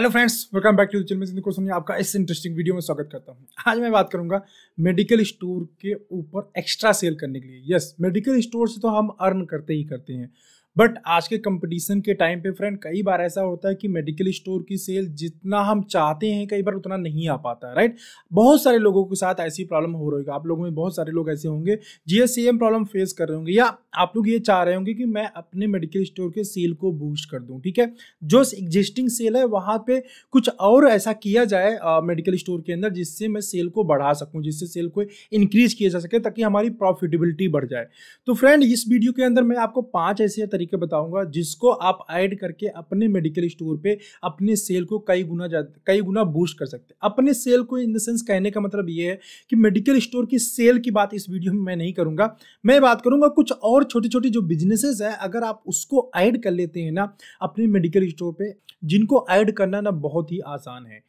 Hello friends welcome back to चिल्मी सिंधु को आपका इस इंटरेस्टिंग वीडियो में स्वागत करता हूँ आज मैं बात करूंगा मेडिकल स्टोर के ऊपर एक्स्ट्रा सेल करने के लिए यस मेडिकल स्टोर से तो हम अर्न करते ही करते हैं बट आज के कंपटीशन के टाइम पे फ्रेंड कई बार ऐसा होता है कि मेडिकल स्टोर की सेल जितना हम चाहते हैं कई बार उतना नहीं आ पाता है राइट बहुत सारे लोगों के साथ ऐसी प्रॉब्लम हो रही है आप लोगों में बहुत सारे लोग ऐसे होंगे जी सेम प्रॉब्लम फेस कर रहे होंगे या आप लोग ये चाह रहे होंगे कि मैं अपने मेडिकल स्टोर के सेल को बूस्ट कर दूँ ठीक है जो एग्जिस्टिंग सेल है वहाँ पर कुछ और ऐसा किया जाए मेडिकल स्टोर के अंदर जिससे मैं सेल को बढ़ा सकूँ जिससे सेल को इंक्रीज किया जा सके ताकि हमारी प्रॉफिटेबिलिटी बढ़ जाए तो फ्रेंड इस वीडियो के अंदर मैं आपको पाँच ऐसे तरीके बताऊंगा जिसको आप ऐड करके अपने मेडिकल स्टोर पे अपने सेल को कई गुना कई गुना बूस्ट कर सकते हैं अपने सेल को इन द सेंस कहने का मतलब ये है कि मेडिकल स्टोर की सेल की बात इस वीडियो में मैं नहीं करूंगा मैं बात करूंगा कुछ और छोटी छोटी जो बिजनेसेस है अगर आप उसको ऐड कर लेते हैं ना अपने मेडिकल स्टोर पर जिनको ऐड करना ना बहुत ही आसान है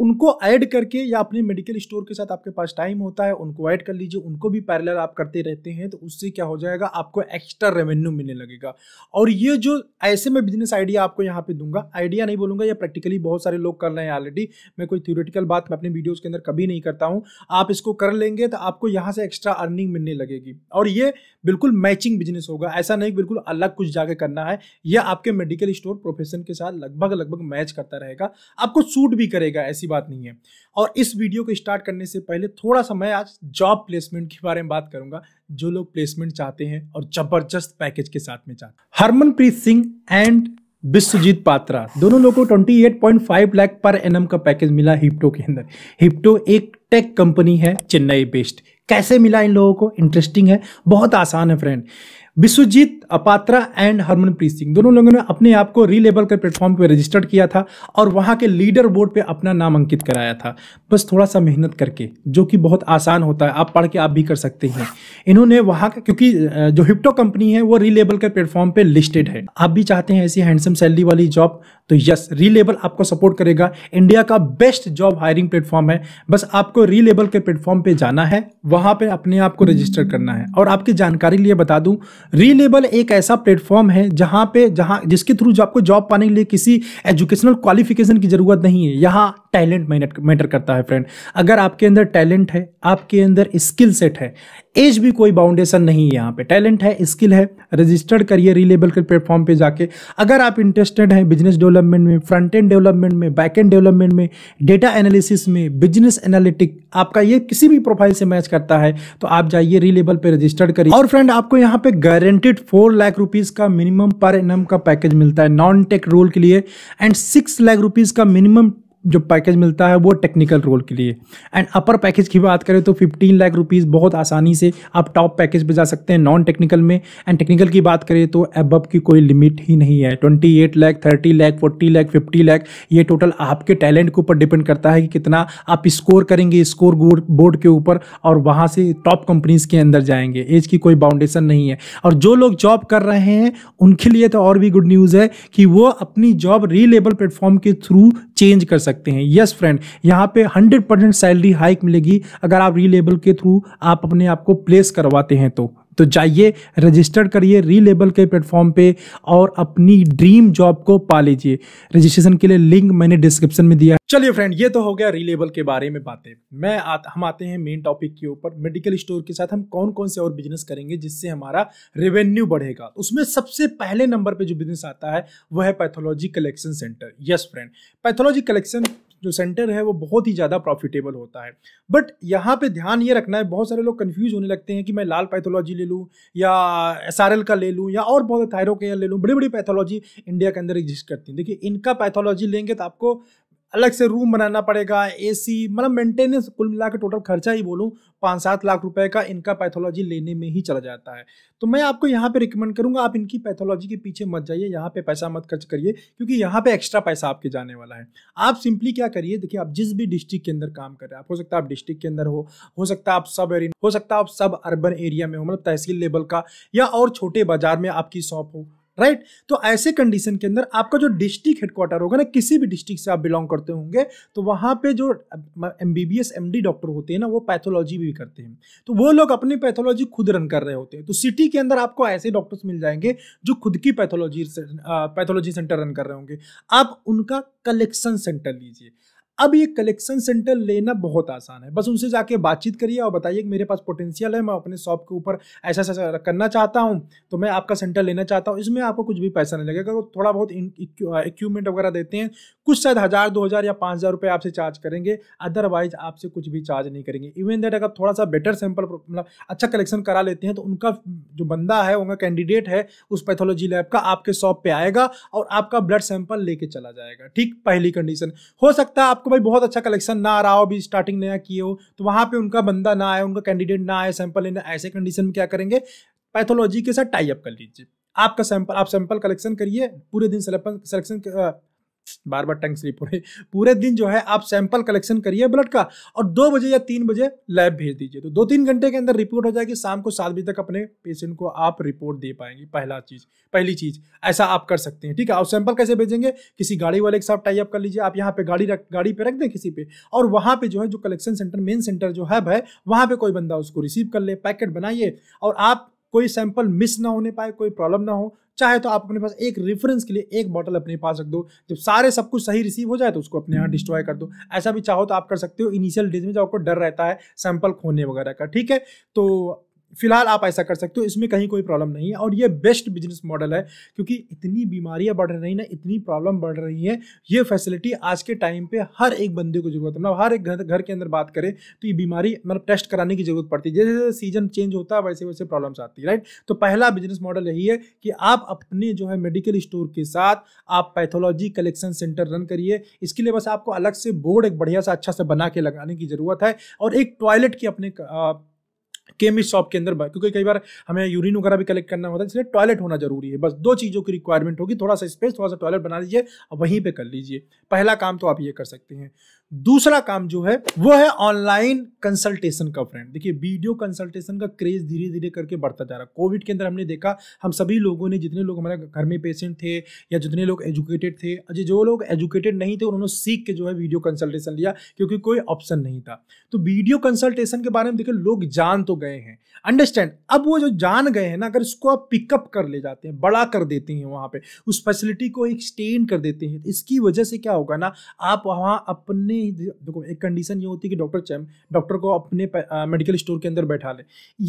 उनको ऐड करके या अपने मेडिकल स्टोर के साथ आपके पास टाइम होता है उनको ऐड कर लीजिए उनको भी पैरल आप करते रहते हैं तो उससे क्या हो जाएगा आपको एक्स्ट्रा रेवेन्यू मिलने लगेगा और ये जो ऐसे में बिजनेस आइडिया आपको यहाँ पे दूंगा आइडिया नहीं बोलूंगा या प्रैक्टिकली बहुत सारे लोग कर रहे हैं ऑलरेडी मैं कोई थ्योरेटिकल बात मैं अपने वीडियोज़ के अंदर कभी नहीं करता हूँ आप इसको कर लेंगे तो आपको यहाँ से एक्स्ट्रा अर्निंग मिलने लगेगी और ये बिल्कुल मैचिंग बिजनेस होगा ऐसा नहीं बिल्कुल अलग कुछ जाके करना है यह आपके मेडिकल स्टोर प्रोफेशन के साथ लगभग लगभग मैच करता रहेगा आपको सूट भी करेगा ऐसी ऐसी बात नहीं है और इस वीडियो को स्टार्ट करने से पहले थोड़ा सा मैं आज जॉब प्लेसमेंट के बारे में बात करूंगा जो लोग प्लेसमेंट चाहते हैं और जबरदस्त पैकेज के साथ में चाहते हैं हरमनप्रीत सिंह एंड विश्वजीत पात्रा दोनों लोगों को twenty eight point five lakh per annum का पैकेज मिला हिप्टो के अंदर हिप्टो एक टेक कंपनी है चेन्नई बेस्ड कैसे मिला इन लोगों को इंटरेस्टिंग है बहुत आसान है फ्रेंड विश्वजीत अपात्रा एंड हरमनप्रीत सिंह दोनों लोगों ने अपने आप को रीलेबल के प्लेटफॉर्म पर रजिस्टर्ड किया था और वहाँ के लीडर बोर्ड पर अपना नाम अंकित कराया था बस थोड़ा सा मेहनत करके जो कि बहुत आसान होता है आप पढ़ के आप भी कर सकते हैं इन्होंने वहाँ का क्योंकि जो हिप्टो कंपनी है वो रीलेबल के प्लेटफॉर्म पर लिस्टेड है आप भी चाहते हैं ऐसी हैंडसम सैलरी वाली जॉब तो यस रीलेबल आपको सपोर्ट करेगा इंडिया का बेस्ट जॉब हायरिंग प्लेटफॉर्म है बस आपको रीलेबल के प्लेटफॉर्म पे जाना है वहां पे अपने आप को रजिस्टर करना है और आपकी जानकारी लिए बता दूं रीलेबल एक ऐसा प्लेटफॉर्म है जहां पे जहां जिसके थ्रू जो आपको जॉब पाने के लिए किसी एजुकेशनल क्वालिफिकेशन की ज़रूरत नहीं है यहाँ टैलेंट मैटर करता है फ्रेंड अगर आपके अंदर टैलेंट है आपके अंदर स्किल सेट है एज भी कोई बाउंडेशन नहीं है यहाँ पे टैलेंट है स्किल है रजिस्टर्ड करिए रीलेबल के प्लेटफॉर्म पे जाके अगर आप इंटरेस्टेड हैं बिजनेस डेवलप डेवलपमेंट में फ्रंट एंड डेवलपमेंट में बैक एंड डेवलपमेंट में डेटा एनालिसिस में बिजनेस एनालिटिक आपका ये किसी भी प्रोफाइल से मैच करता है तो आप जाइए रीलेबल पर रजिस्टर्ड करिए और फ्रेंड आपको यहाँ पे गारंटेड फोर लाख रुपीज का मिनिमम पर एन का पैकेज मिलता है नॉन टेक रोल के लिए एंड सिक्स लाख रुपीज का मिनिमम जो पैकेज मिलता है वो टेक्निकल रोल के लिए एंड अपर पैकेज की बात करें तो 15 लाख रुपीस बहुत आसानी से आप टॉप पैकेज पे जा सकते हैं नॉन टेक्निकल में एंड टेक्निकल की बात करें तो एबब की कोई लिमिट ही नहीं है 28 लाख 30 लाख 40 लाख 50 लाख ये टोटल आपके टैलेंट के ऊपर डिपेंड करता है कि कितना आप स्कोर करेंगे स्कोर बोर्ड के ऊपर और वहाँ से टॉप कंपनीज के अंदर जाएंगे एज की कोई बाउंडेशन नहीं है और जो लोग जॉब कर रहे हैं उनके लिए तो और भी गुड न्यूज़ है कि वो अपनी जॉब रीलेबल प्लेटफॉर्म के थ्रू चेंज कर सकते हैं यस फ्रेंड यहाँ पे हंड्रेड परसेंट सैलरी हाइक मिलेगी अगर आप रीलेबल के थ्रू आप अपने आप को प्लेस करवाते हैं तो तो जाइए रजिस्टर करिए रीलेबल के प्लेटफॉर्म पे और अपनी ड्रीम जॉब को पा लीजिए रजिस्ट्रेशन के लिए लिंक मैंने डिस्क्रिप्शन में दिया चलिए फ्रेंड ये तो हो गया रीलेबल के बारे में बातें मैं आ, हम आते हैं मेन टॉपिक के ऊपर मेडिकल स्टोर के साथ हम कौन कौन से और बिजनेस करेंगे जिससे हमारा रेवेन्यू बढ़ेगा उसमें सबसे पहले नंबर पर जो बिजनेस आता है वह है pathology collection centre yes friend pathology collection जो सेंटर है वो बहुत ही ज़्यादा प्रॉफिटेबल होता है बट यहाँ पे ध्यान ये रखना है बहुत सारे लोग कन्फ्यूज होने लगते हैं कि मैं लाल पैथोलॉजी ले लूँ या एस का ले लूँ या और बहुत थायरो के ले लूँ बड़ी बड़ी पैथोलॉजी इंडिया के अंदर एग्जिस्ट करती हैं देखिए इनका पैथोलॉजी लेंगे तो आपको अलग से रूम बनाना पड़ेगा एसी मतलब मेंटेनेंस कुल मिला के टोटल खर्चा ही बोलूँ पाँच सात लाख रुपए का इनका पैथोलॉजी लेने में ही चला जाता है तो मैं आपको यहाँ पे रिकमेंड करूँगा आप इनकी पैथोलॉजी के पीछे मत जाइए यहाँ पे पैसा मत खर्च करिए क्योंकि यहाँ पे एक्स्ट्रा पैसा आपके जाने वाला है आप सिंपली क्या करिए देखिए आप जिस भी डिस्ट्रिक्ट के अंदर काम कर रहे हैं आप हो सकता है आप डिस्ट्रिक्ट के अंदर हो हो सकता है आप सब एरिया हो सकता है आप सब अर्बन एरिया में हो मतलब तहसील लेवल का या और छोटे बाजार में आपकी शॉप हो राइट तो ऐसे कंडीशन के अंदर आपका जो डिस्ट्रिक्ट हेडक्वार्टर होगा ना किसी भी डिस्ट्रिक्ट से आप बिलोंग करते होंगे तो वहां पे जो M B B S M D doctor होते हैं ना वो पैथोलॉजी भी करते हैं तो वो लोग अपनी पैथोलॉजी खुद रन कर रहे होते हैं तो सिटी के अंदर आपको ऐसे डॉक्टर्स मिल जाएंगे जो खुद की पैथोलॉजी पैथोलॉजी सेंटर रन कर रहे होंगे आप उनका कलेक्शन सेंटर लीजिए अब ये कलेक्शन सेंटर लेना बहुत आसान है बस उनसे जाके बातचीत करिए और बताइए कि मेरे पास पोटेंशियल है मैं अपने शॉप के ऊपर ऐसा ऐसा करना चाहता हूँ तो मैं आपका सेंटर लेना चाहता हूँ इसमें आपको कुछ भी पैसा नहीं लगेगा वो थोड़ा बहुत इक्विपमेंट वगैरह देते हैं कुछ शायद हज़ार दो हज़ार या पाँच हज़ार रुपये आपसे चार्ज करेंगे अदरवाइज आपसे कुछ भी चार्ज नहीं करेंगे इवन दैट अगर थोड़ा सा बेटर सैंपल मतलब अच्छा कलेक्शन करा लेते हैं तो उनका जो बंदा है उनका कैंडिडेट है उस पैथोलॉजी लैब का आपके शॉप पर आएगा और आपका ब्लड सैंपल लेके चला जाएगा ठीक पहली कंडीशन हो सकता है आपको आपको भाई बहुत अच्छा कलेक्शन ना आ रहा हो अभी स्टार्टिंग नया किए हो तो वहाँ पे उनका बंदा ना आए उनका कैंडिडेट ना आए सैंपल लेना ऐसे कंडीशन में क्या करेंगे पैथोलॉजी के साथ टाई अप कर लीजिए आपका सैंपल आप सैंपल कलेक्शन करिए पूरे दिन सिलेक्शन बार बार टंग स्लिप हो रही पूरे दिन जो है आप सैंपल कलेक्शन करिए ब्लड का और दो बजे या तीन बजे लैब भेज दीजिए तो दो तीन घंटे के अंदर रिपोर्ट हो जाएगी शाम को सात बजे तक अपने पेशेंट को आप रिपोर्ट दे पाएंगे पहला चीज़ पहली चीज़ ऐसा आप कर सकते हैं ठीक है और सैंपल कैसे भेजेंगे किसी गाड़ी वाले के साथ टाइप कर लीजिए आप यहाँ पे गाड़ी रख गाड़ी पे रख दें किसी पे और वहाँ पे जो है जो कलेक्शन सेंटर मेन सेंटर जो हैब है वहाँ पे कोई बंदा उसको रिसीव कर ले पैकेट बनाइए और आप कोई सैंपल मिस ना होने पाए कोई प्रॉब्लम ना हो चाहे तो आप अपने पास एक रेफरेंस के लिए एक बॉटल अपने पास रख दो जब सारे सब कुछ सही रिसीव हो जाए तो उसको अपने यहाँ डिस्ट्रॉय कर दो ऐसा भी चाहो तो आप कर सकते हो इनिशियल डेज में जो आपको डर रहता है सैंपल खोने वगैरह का ठीक है तो फिलहाल आप ऐसा कर सकते हो इसमें कहीं कोई प्रॉब्लम नहीं है और ये बेस्ट बिजनेस मॉडल है क्योंकि इतनी बीमारियां बढ़ रही ना इतनी प्रॉब्लम बढ़ रही है ये फैसिलिटी आज के टाइम पे हर एक बंदे को जरूरत है मतलब हर एक घर घर के अंदर बात करें तो ये बीमारी मतलब टेस्ट कराने की जरूरत पड़ती है जैसे जैसे सीजन चेंज होता है वैसे वैसे प्रॉब्लम्स आती है राइट तो पहला बिजनेस मॉडल यही है कि आप अपने जो है मेडिकल स्टोर के साथ आप पैथोलॉजी कलेक्शन सेंटर रन करिए इसके लिए बस आपको अलग से बोर्ड एक बढ़िया सा अच्छा सा बना के लगाने की जरूरत है और एक टॉयलेट की अपने केमिस्ट शॉप के अंदर क्योंकि कई बार हमें यूरिन वगैरह भी कलेक्ट करना होता है इसलिए टॉयलेट होना जरूरी है बस दो चीज़ों की रिक्वायरमेंट होगी थोड़ा सा स्पेस थोड़ा सा टॉयलेट बना लीजिए और वहीं पर कर लीजिए पहला काम तो आप ये कर सकते हैं दूसरा काम जो है वो है ऑनलाइन कंसल्टेशन का फ्रेंड देखिए वीडियो कंसल्टेशन का क्रेज धीरे धीरे करके बढ़ता जा रहा है कोविड के अंदर हमने देखा हम सभी लोगों ने जितने लोग हमारे घर में पेशेंट थे या जितने लोग एजुकेटेड थे जो लोग एजुकेटेड नहीं थे उन्होंने सीख के जो है वीडियो कंसल्टेशन लिया क्योंकि कोई ऑप्शन नहीं था तो वीडियो कंसल्टेशन के बारे में देखिए लोग जान तो गए हैं अंडरस्टैंड अब वो जो जान गए हैं ना अगर उसको आप पिकअप कर ले जाते हैं बड़ा कर देते हैं वहाँ पर उस फैसिलिटी को एक्सटेंड कर देते हैं तो इसकी वजह से क्या होगा ना आप वहाँ अपने देखो एक कंडीशन ये होती है कि डॉक्टर चैम डॉक्टर डॉक्टर को अपने मेडिकल स्टोर के अंदर बैठा ले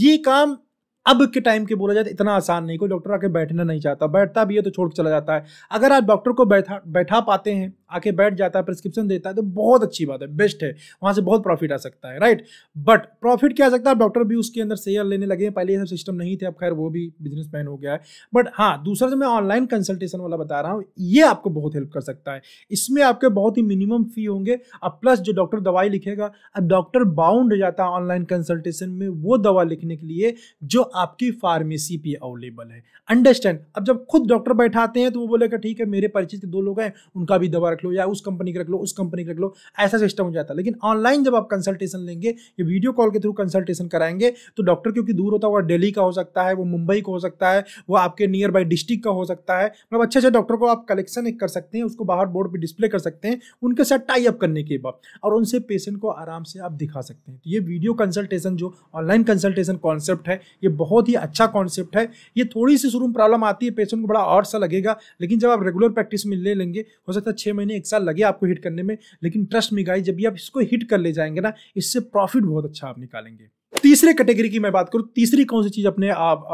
ये काम अब के टाइम के बोला जाए तो इतना आसान नहीं कोई डॉक्टर आके बैठना नहीं चाहता बैठता भी है तो छोड़ चला जाता है अगर आप डॉक्टर को बैठा बैठा पाते हैं आके बैठ जाता है प्रिस्क्रिप्शन देता है तो बहुत अच्छी बात है बेस्ट है वहाँ से बहुत प्रॉफिट आ सकता है राइट बट प्रॉफिट क्या आ सकता है डॉक्टर भी उसके अंदर शेयर लेने लगे हैं पहले ये सब सिस्टम नहीं थे अब खैर वो भी बिजनेस हो गया है बट हाँ दूसरा जो मैं ऑनलाइन कंसल्टेशन वाला बता रहा हूँ ये आपको बहुत हेल्प कर सकता है इसमें आपके बहुत ही मिनिमम फी होंगे अब प्लस जो डॉक्टर दवाई लिखेगा अब डॉक्टर बाउंड जाता है ऑनलाइन कंसल्टेशन में वो दवा लिखने के लिए जो आपकी फार्मेसी पे अवेलेबल है अंडरस्टैंड अब जब खुद डॉक्टर बैठाते हैं तो वो बोलेगा ठीक है मेरे परिचित के दो लोग हैं उनका भी दवा रख लो या उस कंपनी का रख लो उस कंपनी का रख लो ऐसा सिस्टम हो जाता है लेकिन ऑनलाइन जब आप कंसल्टेशन लेंगे या वीडियो कॉल के थ्रू कंसल्टेशन कराएंगे तो डॉक्टर क्योंकि दूर होता है वह डेली का हो सकता है वो मुंबई का हो सकता है वो आपके नियर बाई डिस्ट्रिक्ट का हो सकता है मतलब अच्छे अच्छे डॉक्टर को आप कलेक्शन एक कर सकते हैं उसको बाहर बोर्ड पर डिस्प्ले कर सकते हैं उनके साथ टाई अप करने के बाद और उनसे पेशेंट को आराम से आप दिखा सकते हैं तो ये वीडियो कंसल्टेशन जो ऑनलाइन कंसल्टेशन कॉन्सेप्ट है ये बहुत ही अच्छा कॉन्सेप्ट है ये थोड़ी सी शुरू में प्रॉब्लम आती है पेशेंट को बड़ा और सा लगेगा लेकिन जब आप रेगुलर प्रैक्टिस में ले लेंगे हो सकता है छः महीने एक साल लगे आपको हिट करने में लेकिन ट्रस्ट में गाई जब भी आप इसको हिट कर ले जाएंगे ना इससे प्रॉफिट बहुत अच्छा आप निकालेंगे तीसरे कैटेगरी की मैं बात करूँ तीसरी कौन सी चीज़ अपने आप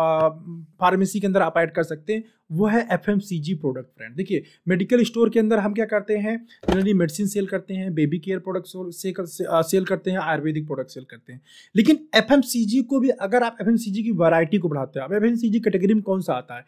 फार्मेसी के अंदर आप ऐड कर सकते हैं वो है एफ प्रोडक्ट फ्रेंड देखिए मेडिकल स्टोर के अंदर हम क्या करते हैं जनरली मेडिसिन सेल करते हैं बेबी केयर प्रोडक्ट से, सेल करते हैं आयुर्वेदिक प्रोडक्ट सेल करते हैं लेकिन एफ को भी अगर आप एफ की वैरायटी को बढ़ाते हैं आप एफ कैटेगरी में कौन सा आता है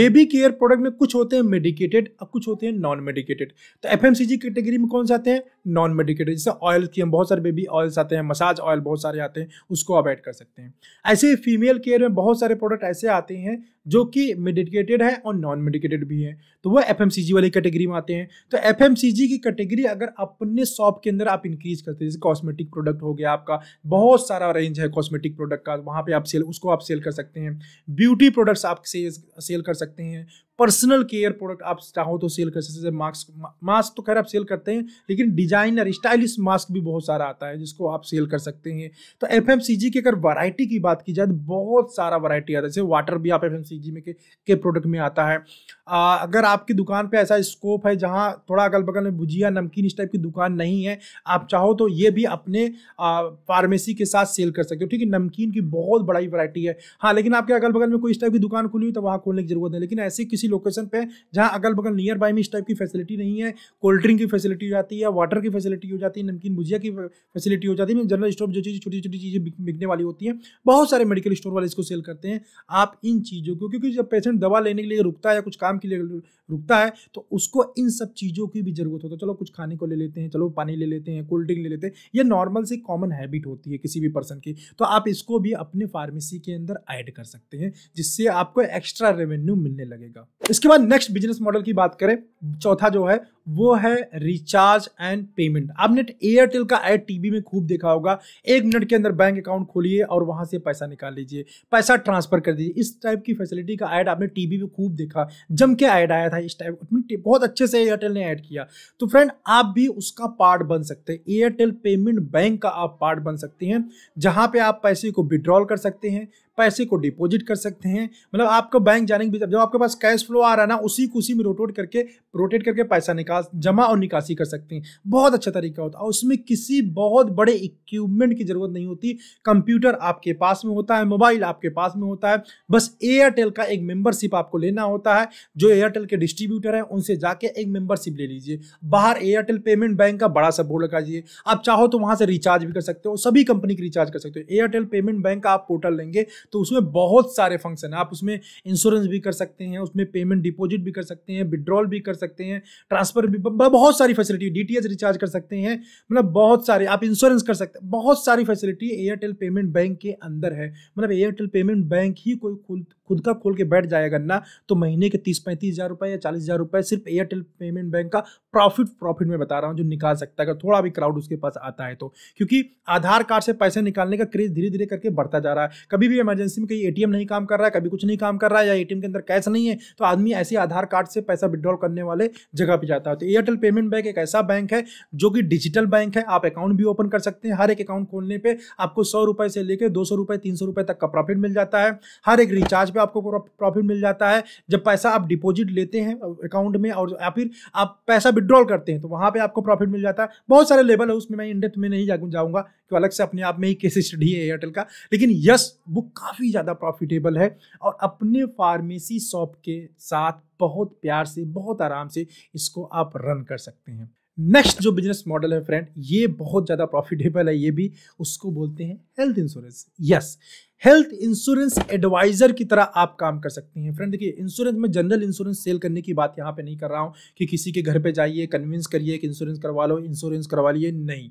बेबी केयर प्रोडक्ट में कुछ होते हैं मेडिकेटेड और कुछ होते हैं नॉन मेडिकेटेड तो एफ कैटेगरी में कौन से आते हैं नॉन मेडिकेटेड जैसे ऑयल की हम बहुत सारे बेबी ऑयल्स आते हैं मसाज ऑयल बहुत सारे आते हैं उसको आप ऐड कर सकते हैं ऐसे फीमेल केयर में बहुत सारे प्रोडक्ट ऐसे आते हैं जो कि मेडिकेटेड है हैं और नॉन मेडिकेटेड भी हैं तो वो एफ एम सी जी वाली कैटेगरी में आते हैं तो एफ एम सी जी की कैटेगरी अगर अपने शॉप के अंदर आप इंक्रीज करते हैं जैसे कॉस्मेटिक प्रोडक्ट हो गया आपका बहुत सारा रेंज है कॉस्मेटिक प्रोडक्ट का वहाँ पर आप सेल उसको आप सेल कर सकते हैं ब्यूटी प्रोडक्ट्स आप सेल कर सकते हैं पर्सनल केयर प्रोडक्ट आप चाहो तो सेल कर सकते जैसे मास्क मास्क तो खैर आप सेल करते हैं लेकिन डिजाइनर स्टाइलिश मास्क भी बहुत सारा आता है जिसको आप सेल कर सकते हैं तो एफ की अगर वैरायटी की बात की जाए तो बहुत सारा वैरायटी आता है जैसे वाटर भी आप एफ में के, के प्रोडक्ट में आता है आ, अगर आपकी दुकान पर ऐसा स्कोप है जहाँ थोड़ा अगल बगल में भुजिया नमकीन इस टाइप की दुकान नहीं है आप चाहो तो ये भी अपने फार्मेसी के साथ सेल कर सकते हो ठीक है नमकीन की बहुत बड़ी वैरायटी है हाँ लेकिन आपके अगल बगल में कोई इस टाइप की दुकान खुली हुई तो वहाँ खोलने की जरूरत है लेकिन ऐसे किसी लोकेशन पे जहाँ अगल बगल नियर बाय में इस टाइप की फैसिलिटी नहीं है कोल्ड ड्रिंक की फैसिलिटी हो जाती है वाटर की फैसिलिटी हो जाती है नमकीन भुजिया की फैसिलिटी हो जाती है जनरल स्टोर जो चीज़ छोटी छोटी चीज़ें बिकने वाली होती हैं बहुत सारे मेडिकल स्टोर वाले इसको सेल करते हैं आप इन चीज़ों को क्योंकि जब पेशेंट दवा लेने के लिए रुकता है या कुछ काम के लिए रुकता है तो उसको इन सब चीज़ों की भी ज़रूरत होता है चलो कुछ खाने को ले लेते हैं चलो पानी ले लेते हैं कोल्ड ड्रिंक ले लेते हैं ये नॉर्मल से कॉमन हैबिट होती है किसी भी पर्सन की तो आप इसको भी अपने फार्मेसी के अंदर ऐड कर सकते हैं जिससे आपको एक्स्ट्रा रेवेन्यू मिलने लगेगा इसके बाद नेक्स्ट बिजनेस मॉडल की बात करें चौथा जो है वो है रिचार्ज एंड पेमेंट आपने एयरटेल का एड टीवी में खूब देखा होगा एक मिनट के अंदर बैंक अकाउंट खोलिए और वहां से पैसा निकाल लीजिए पैसा ट्रांसफर कर दीजिए इस टाइप की फैसिलिटी का ऐड आपने टीवी में खूब देखा जम के ऐड आया था इस टाइप मतलब बहुत अच्छे से एयरटेल ने ऐड किया तो फ्रेंड आप भी उसका पार्ट बन सकते हैं एयरटेल पेमेंट बैंक का आप पार्ट बन सकते हैं जहाँ पे आप पैसे को विड्रॉल कर सकते हैं पैसे को डिपॉजिट कर सकते हैं मतलब आपको बैंक जाने के जब आपके पास कैश फ्लो आ रहा है ना उसी को उसी में रोटेट करके रोटेट करके पैसा निकाल निकास जमा और निकासी कर सकते हैं बहुत अच्छा तरीका होता है उसमें किसी बहुत बड़े इक्विपमेंट की ज़रूरत नहीं होती कंप्यूटर आपके पास में होता है मोबाइल आपके पास में होता है बस एयरटेल का एक मेंबरशिप आपको लेना होता है जो एयरटेल के डिस्ट्रीब्यूटर हैं उनसे जाके एक मेंबरशिप ले लीजिए बाहर एयरटेल पेमेंट बैंक का बड़ा सा बोर्ड लगा दीजिए आप चाहो तो वहाँ से रिचार्ज भी कर सकते हो सभी कंपनी की रिचार्ज कर सकते हो एयरटेल पेमेंट बैंक का आप पोर्टल लेंगे तो उसमें बहुत सारे फंक्शन है आप उसमें इंश्योरेंस भी कर सकते हैं उसमें पेमेंट डिपॉजिट भी कर सकते हैं विड्रॉल भी कर सकते हैं ट्रांसफर पर भी बहुत सारी फैसिलिटी डी रिचार्ज कर सकते हैं मतलब बहुत सारे आप इंश्योरेंस कर सकते हैं बहुत सारी फैसिलिटी एयरटेल पेमेंट बैंक के अंदर है मतलब एयरटेल पेमेंट बैंक ही कोई खुद खुद का खोल के बैठ जाएगा ना तो महीने के तीस पैंतीस हज़ार रुपये या चालीस हज़ार रुपये सिर्फ एयरटेल पेमेंट बैंक का प्रॉफिट प्रॉफिट में बता रहा हूँ जो निकाल सकता है अगर थोड़ा भी क्राउड उसके पास आता है तो क्योंकि आधार कार्ड से पैसे निकालने का क्रेज धीरे धीरे करके बढ़ता जा रहा है कभी भी इमरजेंसी में कहीं ए नहीं काम कर रहा है कभी कुछ नहीं काम कर रहा है या ए के अंदर कैश नहीं है तो आदमी ऐसे आधार कार्ड से पैसा विड्रॉल करने वाले जगह पर जाता है आता है तो एयरटेल पेमेंट बैंक एक ऐसा बैंक है जो कि डिजिटल बैंक है आप अकाउंट भी ओपन कर सकते हैं हर एक अकाउंट खोलने पर आपको सौ रुपए से लेकर दो सौ रुपए तीन सौ रुपए तक का प्रॉफिट मिल जाता है हर एक रिचार्ज पर आपको प्रॉफिट मिल जाता है जब पैसा आप डिपॉजिट लेते हैं अकाउंट में और या फिर आप पैसा विड्रॉल करते हैं तो वहां पर आपको प्रॉफिट मिल जाता है बहुत सारे लेवल है उसमें मैं इन डेप्थ में नहीं जाऊंगा तो अलग से अपने आप में ही केस स्टडी है एयरटेल का लेकिन यस वो काफ़ी ज़्यादा प्रॉफिटेबल है और अपने फार्मेसी शॉप के साथ बहुत प्यार से बहुत आराम से इसको आप रन कर सकते हैं नेक्स्ट जो बिजनेस मॉडल है फ्रेंड ये बहुत ज़्यादा प्रॉफिटेबल है ये भी उसको बोलते हैं health insurance yes health insurance advisor की तरह आप काम कर सकती हैं फ्रेंड देखिए इंश्योरेंस में जनरल इंश्योरेंस सेल करने की बात यहाँ पे नहीं कर रहा हूँ कि किसी के घर पे जाइए कन्विंस करिए कि इंश्योरेंस करवा लो इंश्योरेंस करवा लिए नहीं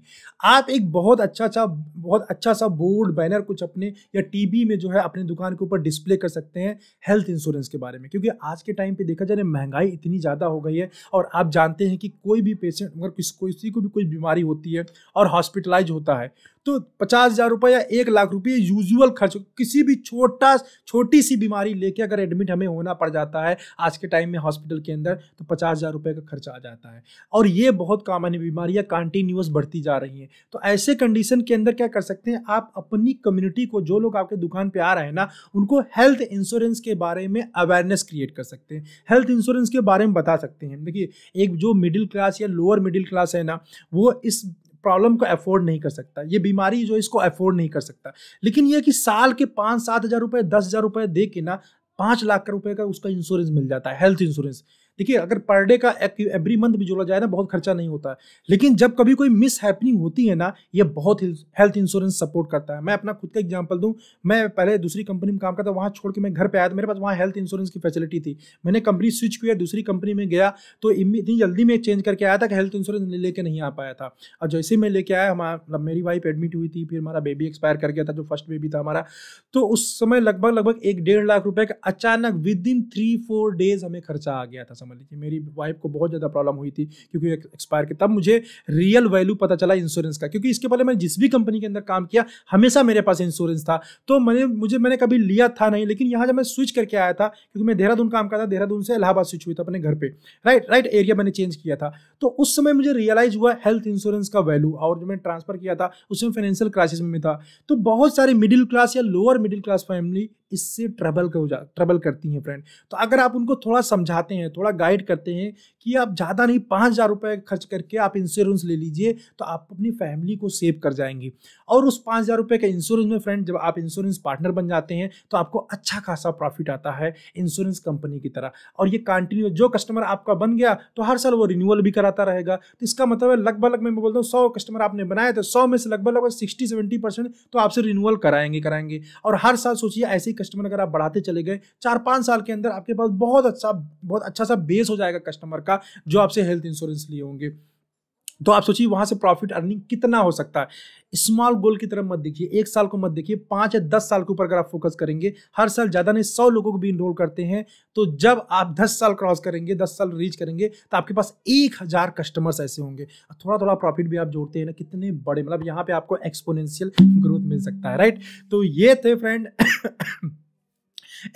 आप एक बहुत अच्छा अच्छा बहुत अच्छा सा बोर्ड बैनर कुछ अपने या टी में जो है अपने दुकान के ऊपर डिस्प्ले कर सकते हैं हेल्थ इंश्योरेंस के बारे में क्योंकि आज के टाइम पर देखा जाए महंगाई इतनी ज़्यादा हो गई है और आप जानते हैं कि कोई भी पेशेंट अगर किसी को भी कोई बीमारी होती है और हॉस्पिटलाइज होता है तो पचास हज़ार रुपये या एक लाख रुपये यूजुअल खर्च किसी भी छोटा छोटी सी बीमारी लेके अगर एडमिट हमें होना पड़ जाता है आज के टाइम में हॉस्पिटल के अंदर तो पचास हज़ार रुपये का खर्च आ जाता है और ये बहुत कॉमन बीमारियाँ कंटिन्यूस बढ़ती जा रही हैं तो ऐसे कंडीशन के अंदर क्या कर सकते हैं आप अपनी कम्युनिटी को जो लोग आपके दुकान पर आ रहे हैं ना उनको हेल्थ इंश्योरेंस के बारे में अवेयरनेस क्रिएट कर सकते हैं हेल्थ इंश्योरेंस के बारे में बता सकते हैं देखिए एक जो मिडिल क्लास या लोअर मिडिल क्लास है ना वो इस प्रॉब्लम को अफोर्ड नहीं कर सकता ये बीमारी जो इसको अफोर्ड नहीं कर सकता लेकिन यह कि साल के पाँच सात हज़ार रुपये दस हज़ार रुपये दे के ना पाँच लाख रुपये का उसका इंश्योरेंस मिल जाता है हेल्थ इंश्योरेंस देखिए अगर पर डे का एवरी मंथ भी जोड़ा जाए ना बहुत खर्चा नहीं होता है लेकिन जब कभी कोई मिस हैपनिंग होती है ना ये बहुत हेल्थ इंश्योरेंस सपोर्ट करता है मैं अपना खुद का एग्जाम्पल दूँ मैं पहले दूसरी कंपनी में काम करता वहाँ छोड़ के मैं घर पर आया तो मेरे पास वहाँ हेल्थ इंश्योरेंस की फैसिलिटी थी मैंने कंपनी स्विच किया दूसरी कंपनी में गया तो इतनी जल्दी में चेंज करके आया था कि हेल्थ इंश्योरेंस लेके नहीं आ पाया था और जैसे मैं लेके आया हमारा मतलब मेरी वाइफ एडमिट हुई थी फिर हमारा बेबी एक्सपायर कर गया था जो फर्स्ट बेबी था हमारा तो उस समय लगभग लगभग एक डेढ़ लाख रुपए का अचानक within three four days हमें खर्चा आ गया था समझ लीजिए मेरी वाइफ को बहुत ज़्यादा प्रॉब्लम हुई थी क्योंकि एक्सपायर के तब मुझे रियल वैल्यू पता चला इंश्योरेंस का क्योंकि इसके पहले मैंने जिस भी कंपनी के अंदर काम किया हमेशा मेरे पास इंश्योरेंस था तो मैंने मुझे मैंने कभी लिया था नहीं लेकिन यहाँ जब मैं स्विच करके आया था क्योंकि मैं देहरादून काम करता देहरादून से इलाहाबाद स्विच हुई था अपने घर पर राइट राइट एरिया मैंने चेंज किया था तो उस समय मुझे रियलाइज हुआ हेल्थ इंश्योरेंस का वैल्यू और जो मैंने ट्रांसफर किया था उसमें फाइनेंशियल क्राइसिस में था तो बहुत सारे मिडिल क्लास या लोअर मिडिल क्लास फैमिली इससे ट्रबल कर जा ट्रबल करती हैं फ्रेंड तो अगर आप उनको थोड़ा समझाते हैं थोड़ा गाइड करते हैं कि आप ज़्यादा नहीं पाँच हज़ार रुपये खर्च करके आप इंश्योरेंस ले लीजिए तो आप अपनी फैमिली को सेव कर जाएंगी और उस पाँच हज़ार रुपये का इंश्योरेंस में फ्रेंड जब आप इंश्योरेंस पार्टनर बन जाते हैं तो आपको अच्छा खासा प्रॉफिट आता है इंश्योरेंस कंपनी की तरह और ये कंटिन्यू जो कस्टमर आपका बन गया तो हर साल वो रिन्यूअल भी कराता रहेगा तो इसका मतलब है लगभग मैं बोलता हूँ सौ कस्टमर आपने बनाए तो सौ में से लगभग लगभग सिक्सटी सेवेंटी परसेंट तो आपसे रिन्यूअल कराएंगे कराएंगे और हर साल सोचिए ऐसे कस्टमर अगर आप बढ़ाते चले गए चार पाँच साल के अंदर आपके पास बहुत अच्छा बहुत अच्छा सा बेस हो जाएगा कस्टमर का जो आपसे हेल्थ इंश्योरेंस लिए होंगे तो आप सोचिए वहां से प्रॉफिट अर्निंग कितना हो सकता है स्मॉल गोल की तरफ मत देखिए एक साल को मत देखिए पांच या दस साल के ऊपर अगर आप फोकस करेंगे हर साल ज़्यादा नहीं सौ लोगों को भी इनरोल करते हैं तो जब आप दस साल क्रॉस करेंगे दस साल रीच करेंगे तो आपके पास एक हज़ार कस्टमर्स ऐसे होंगे थोड़ा थोड़ा प्रॉफिट भी आप जोड़ते हैं ना कितने बड़े मतलब यहाँ पे आपको एक्सपोनेंशियल ग्रोथ मिल सकता है राइट तो ये थे फ्रेंड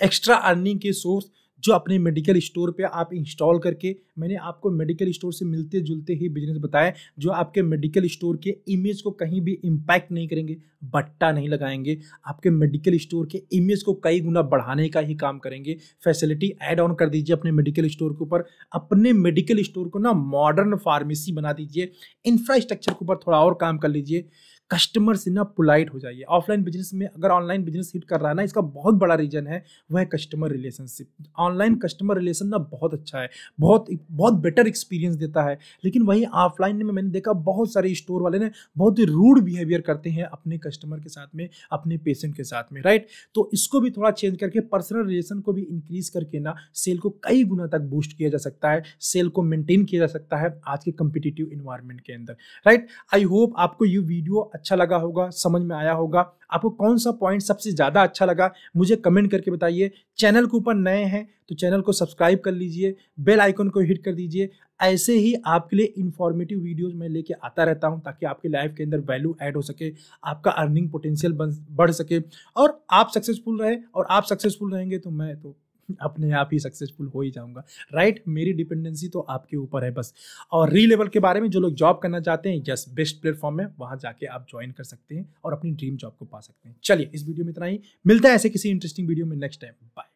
एक्स्ट्रा अर्निंग के सोर्स जो अपने मेडिकल स्टोर पे आप इंस्टॉल करके मैंने आपको मेडिकल स्टोर से मिलते जुलते ही बिजनेस बताए जो आपके मेडिकल स्टोर के इमेज को कहीं भी इम्पैक्ट नहीं करेंगे बट्टा नहीं लगाएंगे आपके मेडिकल स्टोर के इमेज को कई गुना बढ़ाने का ही काम करेंगे फैसिलिटी ऐड ऑन कर दीजिए अपने मेडिकल स्टोर के ऊपर अपने मेडिकल स्टोर को ना मॉडर्न फार्मेसी बना दीजिए इंफ्रास्ट्रक्चर के ऊपर थोड़ा और काम कर लीजिए कस्टमर से ना पोलाइट हो जाइए ऑफलाइन बिजनेस में अगर ऑनलाइन बिजनेस हिट कर रहा है ना इसका बहुत बड़ा रीजन है वह है customer relationship online customer relation ना बहुत अच्छा है बहुत बहुत बेटर एक्सपीरियंस देता है लेकिन वहीं ऑफलाइन में मैंने देखा बहुत सारे स्टोर वाले ने बहुत ही रूड बिहेवियर करते हैं अपने कस्टमर के साथ में अपने पेशेंट के साथ में राइट तो इसको भी थोड़ा चेंज करके पर्सनल रिलेशन को भी इंक्रीज करके ना सेल को कई गुना तक बूस्ट किया जा सकता है सेल को मेंटेन किया जा सकता है आज के कम्पिटिटिव इन्वायरमेंट के अंदर राइट आई होप आपको ये वीडियो अच्छा लगा होगा समझ में आया होगा आपको कौन सा पॉइंट सबसे ज़्यादा अच्छा लगा मुझे कमेंट करके बताइए चैनल के ऊपर नए हैं तो चैनल को सब्सक्राइब कर लीजिए बेल आइकन को हिट कर दीजिए ऐसे ही आपके लिए इन्फॉर्मेटिव वीडियोज़ मैं लेके आता रहता हूँ ताकि आपकी लाइफ के अंदर वैल्यू ऐड हो सके आपका अर्निंग पोटेंशियल बढ़ सके और आप सक्सेसफुल रहे और आप सक्सेसफुल रहेंगे तो मैं तो अपने आप ही सक्सेसफुल हो ही जाऊंगा राइट right? मेरी डिपेंडेंसी तो आपके ऊपर है बस और री लेवल के बारे में जो लोग जॉब करना चाहते हैं यस बेस्ट प्लेटफॉर्म है वहां जाके आप ज्वाइन कर सकते हैं और अपनी ड्रीम जॉब को पा सकते हैं चलिए इस वीडियो में इतना ही मिलता है ऐसे किसी इंटरेस्टिंग वीडियो में नेक्स्ट टाइम बाय